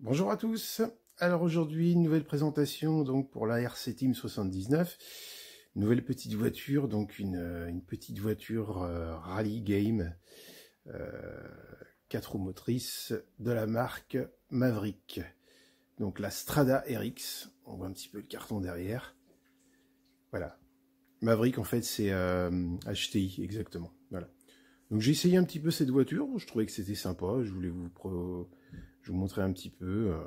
Bonjour à tous. Alors aujourd'hui, une nouvelle présentation donc pour la RC Team 79. nouvelle petite voiture, donc une, euh, petite voiture euh, rallye rally game euh, 4 roues motrices de la marque Maverick. Donc la Strada RX. On voit un petit peu le carton derrière. Voilà. Maverick en fait c'est euh, HTI exactement. Voilà. Donc j'ai essayé un petit peu cette voiture, je trouvais que c'était sympa, je voulais vous je vous montrerai un petit peu euh,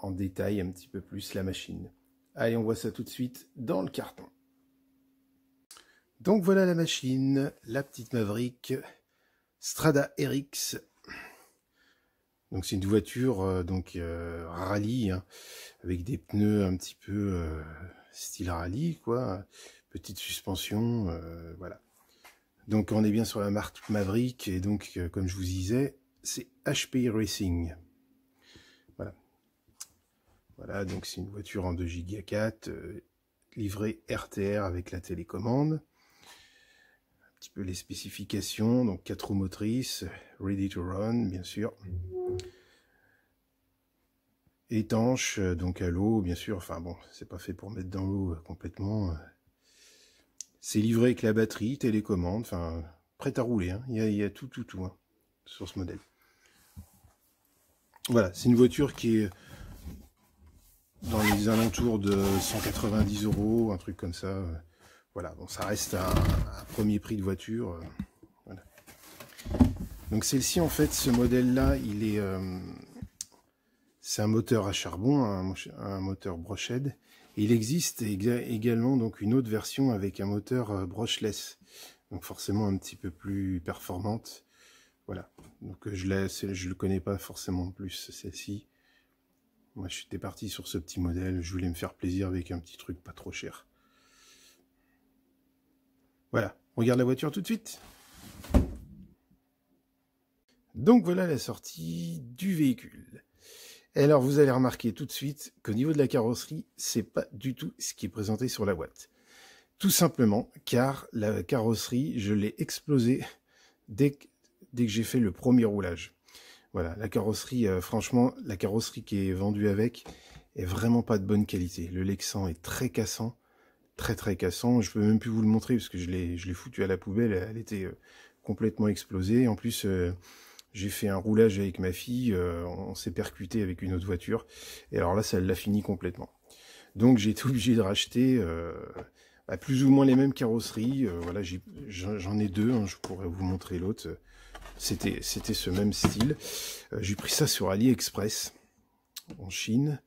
en détail un petit peu plus la machine. Allez, on voit ça tout de suite dans le carton. Donc voilà la machine, la petite Maverick Strada RX. Donc c'est une voiture euh, donc euh, rallye hein, avec des pneus un petit peu style rallye quoi, petite suspension voilà. Donc on est bien sur la marque Maverick et donc comme je vous disais, c'est hp Racing. Voilà, donc c'est une voiture en 2 giga, 4, livrée RTR avec la télécommande. Un petit peu les spécifications, donc 4 roues motrices, ready to run, bien sûr. Étanche, euh, donc à l'eau, bien sûr. Enfin bon, c'est pas fait pour mettre dans l'eau euh, complètement. Euh. C'est livré avec la batterie, télécommande, enfin, prête à rouler. Hein. Il, y a, tout, tout, tout hein, sur ce modèle. Voilà, c'est une voiture qui est dans les alentours de 190 euros, un truc comme ça. Euh, voilà, bon, ça reste un, premier prix de voiture. Euh, donc celle-ci, en fait, ce modèle-là, il est, euh, c'est un moteur à charbon, un, moteur brush il existe également donc une autre version avec un moteur brushless, donc forcément un petit peu plus performante. Voilà, donc je ne je le connais pas forcément plus celle-ci. Moi, suis parti sur ce petit modèle. Je voulais me faire plaisir avec un petit truc pas trop cher. Voilà. On regarde la voiture tout de suite. Donc voilà la sortie du véhicule. Alors vous allez remarquer tout de suite qu'au niveau de la carrosserie, c'est pas du tout ce qui est présenté sur la boîte. Tout simplement car la carrosserie, je l'ai explosée dès dès que j'ai fait le premier roulage. Voilà, la carrosserie, euh, franchement, la carrosserie qui est vendue avec est vraiment pas de bonne qualité. Le Lexan est très cassant, très très cassant. Je peux même plus vous le montrer parce que je l'ai foutu à la poubelle, elle était euh, complètement explosée. En plus, euh, j'ai fait un roulage avec ma fille, on s'est percuté avec une autre voiture. Et alors là, ça l'a fini complètement. Donc j'ai été obligé de racheter à plus ou moins les mêmes carrosseries. voilà, j'en ai, deux, hein. je pourrais vous montrer l'autre c'était ce même style. Euh, j'ai pris ça sur AliExpress en Chine.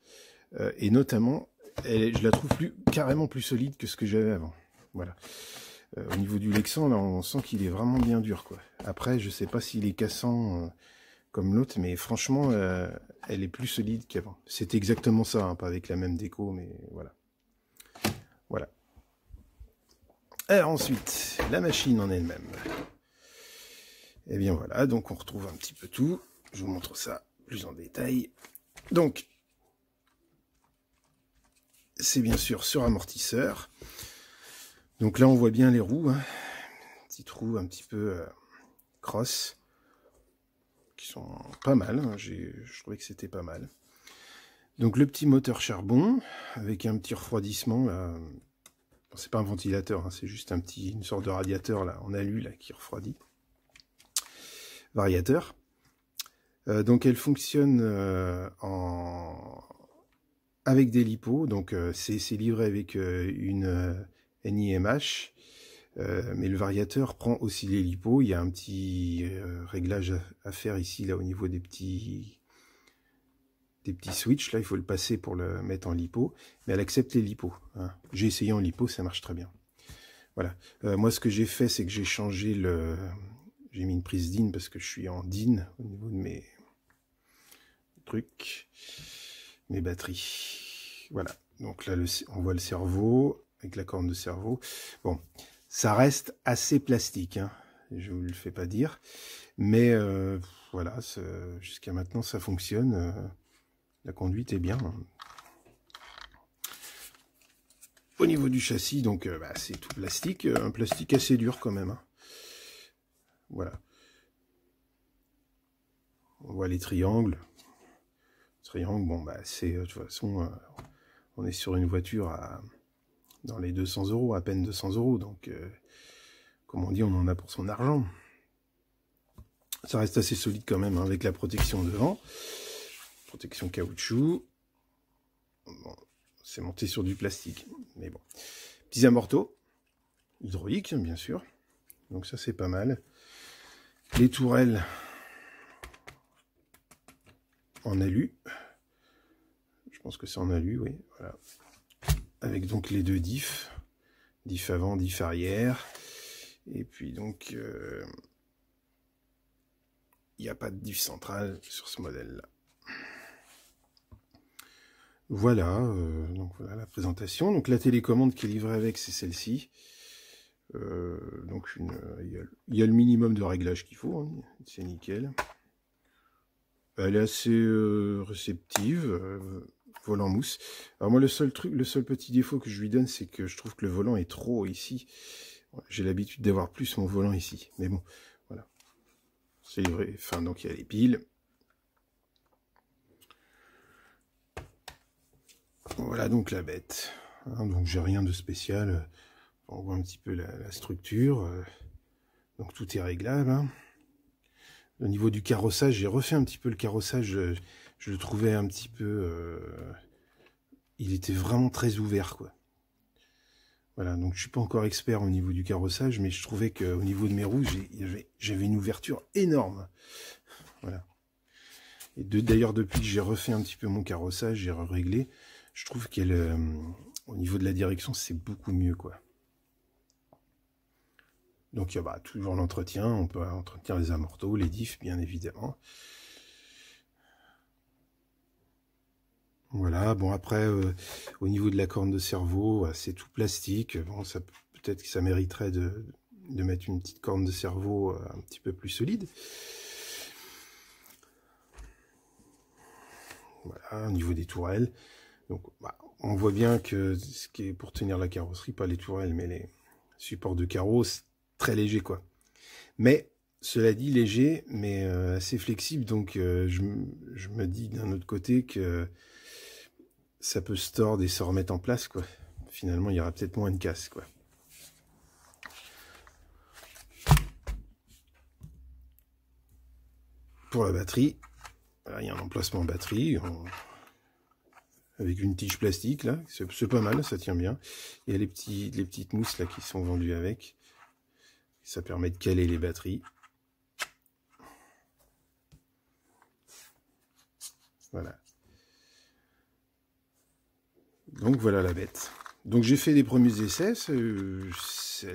Euh, et notamment, je la trouve plus, carrément plus solide que ce que j'avais avant. Voilà. Euh, au niveau du Lexan, là, on sent qu'il est vraiment bien dur. quoi. Après, je sais pas s'il est cassant comme l'autre, mais franchement, elle est plus solide qu'avant. C'est exactement ça, hein, pas avec la même déco, mais voilà. Voilà. et ensuite, la machine en elle-même. Et eh bien voilà, donc on retrouve un petit peu tout. Je vous montre ça plus en détail. Donc, c'est bien sûr sur amortisseur. Donc là, on voit bien les roues. Hein. Petite un petit peu euh, cross. Qui sont pas mal. Hein. Je trouvais que c'était pas mal. Donc le petit moteur charbon avec un petit refroidissement. c'est pas un ventilateur, hein, c'est juste un petit, une sorte de radiateur là, en alu là, qui refroidit variateur. Euh, donc elle fonctionne euh, avec des lipos, donc euh, c'est livré avec une NIMH, mais le variateur prend aussi les lipos. Il y a un petit réglage à, faire ici, là au niveau des petits des petits switches, là il faut le passer pour le mettre en lipo, mais elle accepte les lipos. Hein. J'ai essayé en lipo, ça marche très bien. Voilà. moi ce que j'ai fait, c'est que j'ai changé le, j'ai mis une prise DIN parce que je suis en DIN au niveau de mes trucs, mes batteries. Voilà, donc là on voit le cerveau avec la corne de cerveau. Bon, ça reste assez plastique, je hein. je vous le fais pas dire, mais euh, voilà, jusqu'à maintenant ça fonctionne. Euh, la conduite est bien. Au niveau du châssis, donc euh, bah, c'est tout plastique, un plastique assez dur quand même. Hein. Voilà. On voit les triangles. Triangle, bon, bah, c'est, euh, de toute façon, euh, on est sur une voiture à, dans les 200 euros, à peine 200 euros. Donc, euh, comme on dit, on en a pour son argent. Ça reste assez solide quand même, hein, avec la protection devant. Protection caoutchouc. c'est monté sur du plastique, mais bon. Petits amorteaux, hydrauliques, bien sûr. Donc ça, c'est pas mal. Les tourelles en alu. Je pense que c'est en alu, oui. Voilà. Avec donc les deux diffs. Diff avant, diff arrière. Et puis donc, euh, il n'y a pas de diff central sur ce modèle-là. Voilà, euh, donc voilà la présentation. Donc la télécommande qui est livrée avec, c'est celle-ci. Euh, donc euh, il, y a, le minimum de réglage qu'il faut, hein. c'est nickel. Elle est assez euh, réceptive, euh, volant mousse. Alors moi le seul truc, le seul petit défaut que je lui donne, c'est que je trouve que le volant est trop ici. J'ai l'habitude d'avoir plus mon volant ici, mais bon, voilà. C'est vrai, enfin donc il y a les piles. Voilà donc la bête. Hein. donc j'ai rien de spécial on voit un petit peu la, structure. Euh, donc tout est réglable. Hein. Au niveau du carrossage, j'ai refait un petit peu le carrossage. Euh, je, le trouvais un petit peu... Euh, il était vraiment très ouvert, quoi. Voilà, donc je suis pas encore expert au niveau du carrossage, mais je trouvais qu'au niveau de mes roues, j'avais une ouverture énorme. Voilà. Et d'ailleurs, depuis que j'ai refait un petit peu mon carrossage, j'ai réglé, je trouve qu'elle, au niveau de la direction, c'est beaucoup mieux, quoi. Donc il y a bah, toujours l'entretien, on peut entretenir les amortaux, les diff, bien évidemment. Voilà, bon après, euh, au niveau de la corne de cerveau, c'est tout plastique. Bon, ça peut-être que ça mériterait de, mettre une petite corne de cerveau euh, un petit peu plus solide. Voilà, au niveau des tourelles. Donc, bah, on voit bien que ce qui est pour tenir la carrosserie, pas les tourelles, mais les supports de carrosses très léger, quoi. Mais cela dit, léger, mais euh, assez flexible. Donc, euh, je, me dis d'un autre côté que ça peut se tordre et se remettre en place, quoi. Finalement, il y aura peut-être moins de casse, quoi. Pour la batterie, euh, il y a un emplacement batterie avec une tige plastique là, c'est pas mal, ça tient bien. Il y a les, les petites mousses là qui sont vendues avec. Ça permet de caler les batteries. Voilà. Donc voilà la bête. Donc j'ai fait les premiers essais, Ça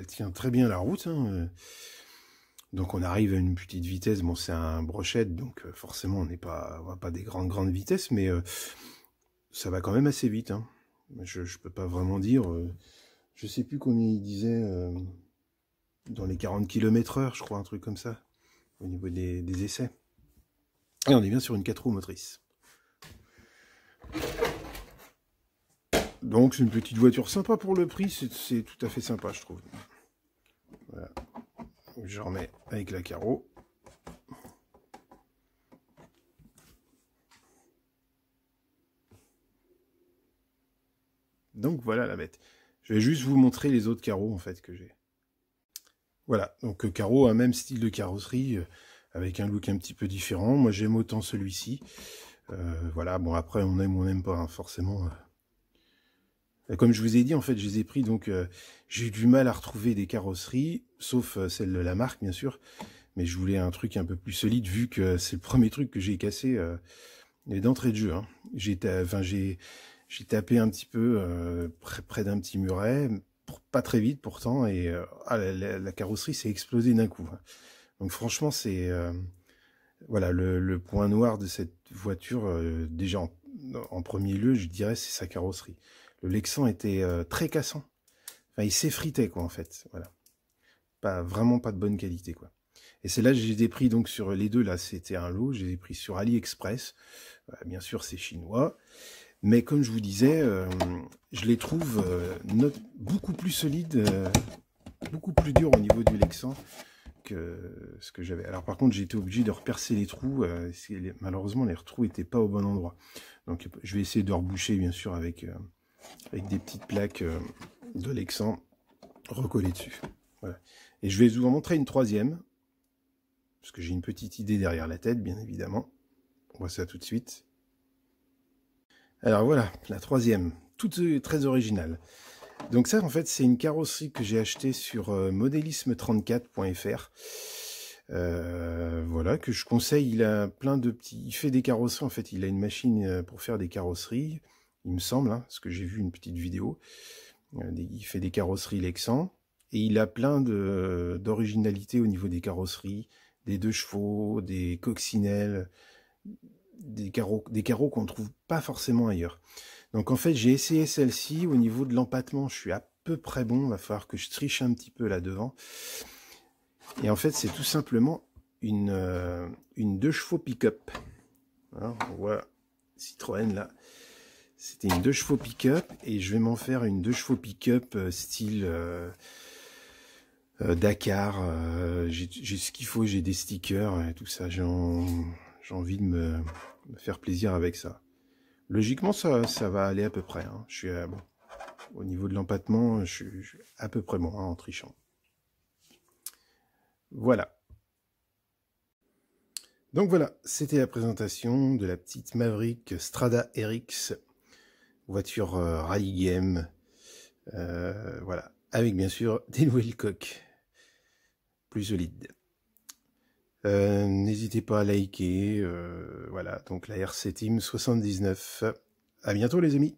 tient très bien la route. Hein. Donc on arrive à une petite vitesse, bon c'est un brochette, donc euh, forcément on n'est pas, pas des grandes grandes vitesses, mais euh, ça va quand même assez vite. Hein. Je ne peux pas vraiment dire, Je euh, je sais plus combien il disait dans les 40 km heure, je crois, un truc comme ça, au niveau des, essais. Et on est bien sur une 4 roues motrices. Donc c'est une petite voiture sympa pour le prix, c'est tout à fait sympa je trouve. Voilà. Je remets avec la carreau. Donc voilà la bête. Je vais juste vous montrer les autres carreaux en fait que j'ai. Voilà, donc euh, Caro, un même style de carrosserie, euh, avec un look un petit peu différent. Moi, j'aime autant celui-ci. Euh, voilà, bon, après, on aime ou on n'aime pas, hein, forcément. Comme je vous ai dit, en fait, je les ai pris, donc j'ai eu du mal à retrouver des carrosseries, sauf celle de la marque, bien sûr. Mais je voulais un truc un peu plus solide, vu que c'est le premier truc que j'ai cassé euh, d'entrée de jeu. Hein. J'ai tapé un petit peu près d'un petit muret, pas très vite pourtant, et euh, ah, la, carrosserie s'est explosée d'un coup. Hein. Donc franchement, c'est euh, voilà le, point noir de cette voiture. Euh, déjà en, premier lieu, je dirais, c'est sa carrosserie. Le Lexan était très cassant. il s'effritait quoi en fait. Voilà, pas vraiment pas de bonne qualité quoi. Et c'est là j'ai des prix donc sur les deux là, c'était un lot. J'ai des prix sur AliExpress. Bien sûr, c'est chinois. Mais comme je vous disais, euh, je les trouve euh, beaucoup plus solides, euh, beaucoup plus durs au niveau du Lexan que ce que j'avais. Alors par contre, j'ai été obligé de repercer les trous. malheureusement, les trous n'étaient pas au bon endroit. Donc je vais essayer de reboucher, bien sûr, avec, avec des petites plaques de Lexan recollées dessus. Et je vais vous en montrer une troisième, parce que j'ai une petite idée derrière la tête, bien évidemment. On voit ça tout de suite. Alors voilà, la troisième, toute euh, très originale. Donc ça, en fait, c'est une carrosserie que j'ai achetée sur euh, modélisme34.fr. Euh, voilà, que je conseille. Il a plein de petits... Il fait des carrosseries, en fait. Il a une machine pour faire des carrosseries, il me semble, hein, parce que j'ai vu une petite vidéo. Il fait des carrosseries Lexan. Et il a plein d'originalité au niveau des carrosseries, des deux chevaux, des coccinelles, des carreaux, des carreaux qu'on ne trouve pas forcément ailleurs. Donc en fait, j'ai essayé celle-ci. Au niveau de l'empattement, je suis à peu près bon. Va falloir que je triche un petit peu là-devant. Et en fait, c'est tout simplement une, euh, une deux chevaux pick-up. Hein, on voit Citroën là. C'était une deux chevaux pick-up et je vais m'en faire une deux chevaux pick-up euh, style euh, Dakar. j'ai ce qu'il faut, j'ai des stickers et tout ça. J'en j'ai envie de me, faire plaisir avec ça. Logiquement, ça, ça va aller à peu près. Hein. Je suis au niveau de l'empattement, je, suis à peu près bon hein, en trichant. Voilà. Donc voilà, c'était la présentation de la petite Maverick Strada RX, voiture euh, rally game. Euh, voilà, avec bien sûr des nouvelles coques plus solides. Euh, n'hésitez pas à liker. Euh, voilà, donc la RC Team 79. À bientôt les amis.